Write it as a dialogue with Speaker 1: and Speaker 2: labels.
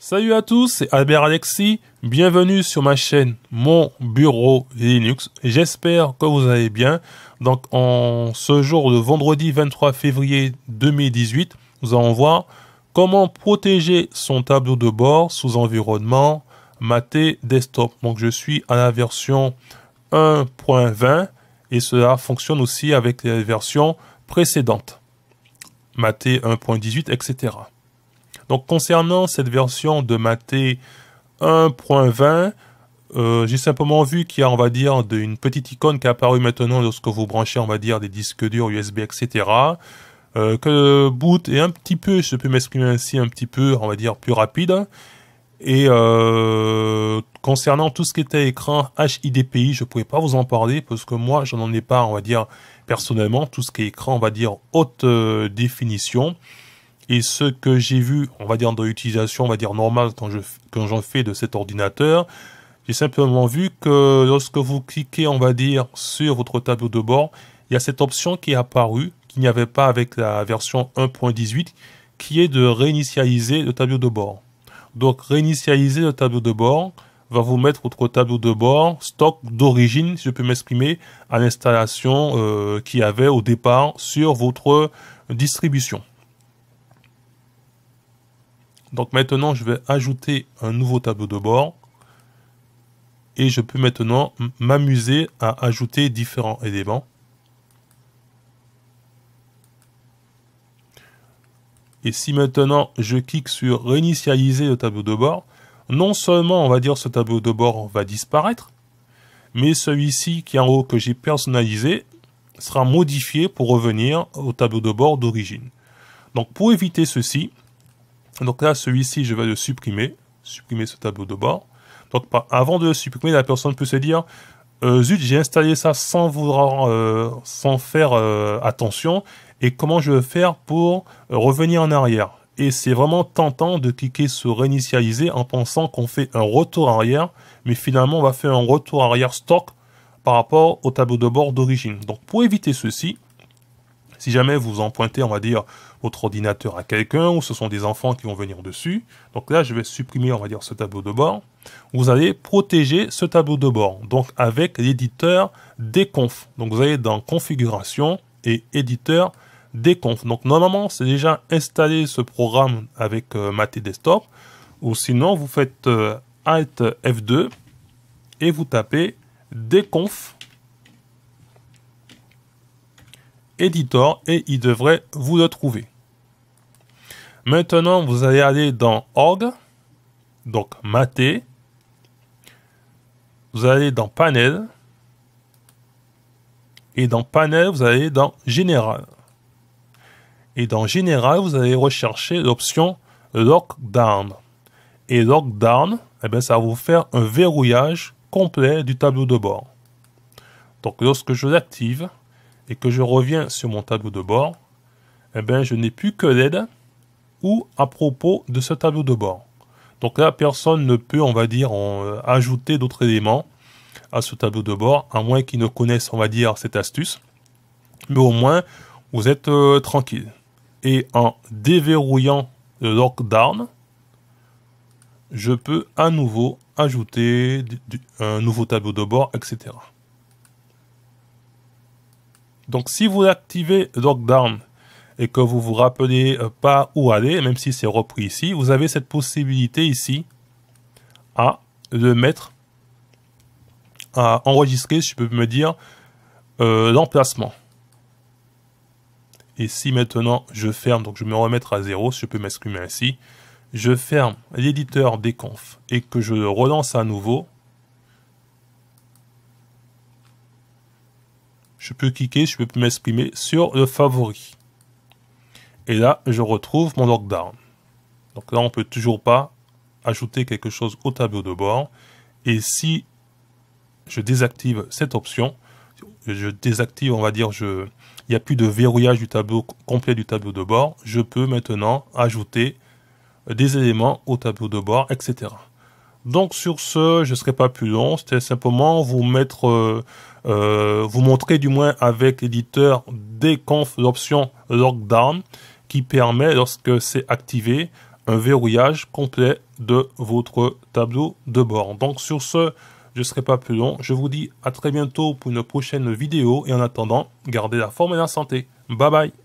Speaker 1: Salut à tous, c'est Albert Alexis. Bienvenue sur ma chaîne Mon Bureau Linux. J'espère que vous allez bien. Donc, en ce jour de vendredi 23 février 2018, nous allons voir comment protéger son tableau de bord sous environnement Maté Desktop. Donc, je suis à la version 1.20 et cela fonctionne aussi avec les versions précédentes, Maté 1.18, etc. Donc concernant cette version de Maté 1.20, euh, j'ai simplement vu qu'il y a, on va dire, une petite icône qui est apparue maintenant lorsque vous branchez, on va dire, des disques durs USB, etc. Euh, que le boot est un petit peu, je peux m'exprimer ainsi, un petit peu, on va dire, plus rapide. Et euh, concernant tout ce qui était écran HIDPI, je ne pouvais pas vous en parler parce que moi, je n'en ai pas, on va dire, personnellement, tout ce qui est écran, on va dire, haute définition et ce que j'ai vu, on va dire dans l'utilisation, on va dire normale quand j'en fais de cet ordinateur, j'ai simplement vu que lorsque vous cliquez, on va dire sur votre tableau de bord, il y a cette option qui est apparue qu'il n'y avait pas avec la version 1.18 qui est de réinitialiser le tableau de bord. Donc réinitialiser le tableau de bord va vous mettre votre tableau de bord stock d'origine, si je peux m'exprimer, à l'installation euh, qu'il y avait au départ sur votre distribution. Donc maintenant, je vais ajouter un nouveau tableau de bord. Et je peux maintenant m'amuser à ajouter différents éléments. Et si maintenant je clique sur réinitialiser le tableau de bord, non seulement on va dire ce tableau de bord va disparaître, mais celui-ci qui est en haut que j'ai personnalisé sera modifié pour revenir au tableau de bord d'origine. Donc pour éviter ceci, donc là, celui-ci, je vais le supprimer. Supprimer ce tableau de bord. Donc avant de le supprimer, la personne peut se dire euh, Zut, j'ai installé ça sans vouloir, euh, sans faire euh, attention. Et comment je vais faire pour revenir en arrière Et c'est vraiment tentant de cliquer sur réinitialiser en pensant qu'on fait un retour arrière. Mais finalement, on va faire un retour arrière stock par rapport au tableau de bord d'origine. Donc pour éviter ceci, si jamais vous pointez on va dire, votre ordinateur à quelqu'un, ou ce sont des enfants qui vont venir dessus, donc là, je vais supprimer, on va dire, ce tableau de bord. Vous allez protéger ce tableau de bord, donc avec l'éditeur déconf. Donc vous allez dans Configuration et Éditeur déconf. Donc normalement, c'est déjà installé ce programme avec euh, Maté Desktop, ou sinon, vous faites euh, Alt F2 et vous tapez déconf. Editor et il devrait vous le trouver. Maintenant, vous allez aller dans Org, donc Maté. Vous allez dans Panel. Et dans Panel, vous allez dans Général. Et dans Général, vous allez rechercher l'option Lockdown. Et Lockdown, eh ben, ça va vous faire un verrouillage complet du tableau de bord. Donc lorsque je l'active, et que je reviens sur mon tableau de bord, eh bien, je n'ai plus que l'aide ou à propos de ce tableau de bord. Donc là, personne ne peut, on va dire, euh, ajouter d'autres éléments à ce tableau de bord, à moins qu'ils ne connaissent, on va dire, cette astuce. Mais au moins, vous êtes euh, tranquille. Et en déverrouillant le lockdown, je peux à nouveau ajouter un nouveau tableau de bord, etc. Donc si vous activez Lockdown et que vous ne vous rappelez euh, pas où aller, même si c'est repris ici, vous avez cette possibilité ici à le mettre à enregistrer, je peux me dire, euh, l'emplacement. Et si maintenant je ferme, donc je vais me remettre à zéro, je peux m'exprimer ainsi, je ferme l'éditeur des confs et que je le relance à nouveau, je peux cliquer, je peux m'exprimer sur le favori. Et là, je retrouve mon lockdown. Donc là, on peut toujours pas ajouter quelque chose au tableau de bord. Et si je désactive cette option, je désactive, on va dire, je, il n'y a plus de verrouillage du tableau complet du tableau de bord, je peux maintenant ajouter des éléments au tableau de bord, etc. Donc sur ce, je ne serai pas plus long. C'était simplement vous mettre, euh, euh, vous montrer du moins avec l'éditeur déconf l'option Lockdown qui permet, lorsque c'est activé, un verrouillage complet de votre tableau de bord. Donc sur ce, je ne serai pas plus long. Je vous dis à très bientôt pour une prochaine vidéo et en attendant, gardez la forme et la santé. Bye bye.